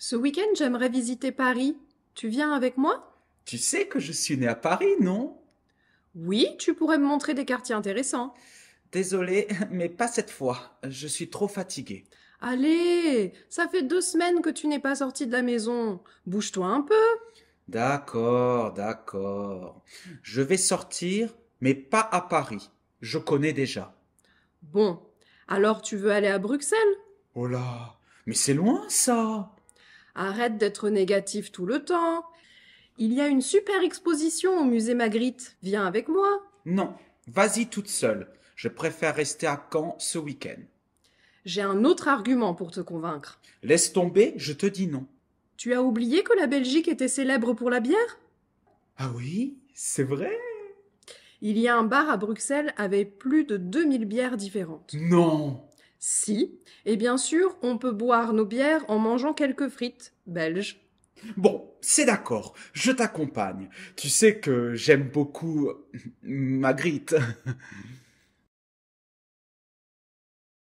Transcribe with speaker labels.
Speaker 1: Ce week-end, j'aimerais visiter Paris. Tu viens avec moi Tu sais
Speaker 2: que je suis né à
Speaker 1: Paris, non Oui, tu pourrais me montrer des quartiers intéressants. Désolé, mais pas cette fois. Je suis trop fatiguée. Allez, ça fait deux semaines que tu n'es pas sorti de la maison. Bouge-toi un peu.
Speaker 2: D'accord, d'accord. Je vais sortir, mais pas à Paris. Je connais déjà.
Speaker 1: Bon, alors tu veux aller à Bruxelles
Speaker 2: Oh là, mais c'est loin
Speaker 1: ça. Arrête d'être négatif tout le temps. Il y a une super exposition au musée Magritte. Viens avec moi.
Speaker 2: Non, vas-y toute seule. Je préfère rester à Caen ce week-end.
Speaker 1: J'ai un autre argument pour te convaincre. Laisse tomber, je te dis non. Tu as oublié que la Belgique était célèbre pour la bière
Speaker 2: Ah oui, c'est vrai.
Speaker 1: Il y a un bar à Bruxelles avec plus de 2000 bières différentes.
Speaker 2: Non
Speaker 1: si. Et bien sûr, on peut boire nos bières en mangeant quelques frites belges.
Speaker 2: Bon, c'est d'accord, je t'accompagne. Tu sais que j'aime beaucoup Magritte.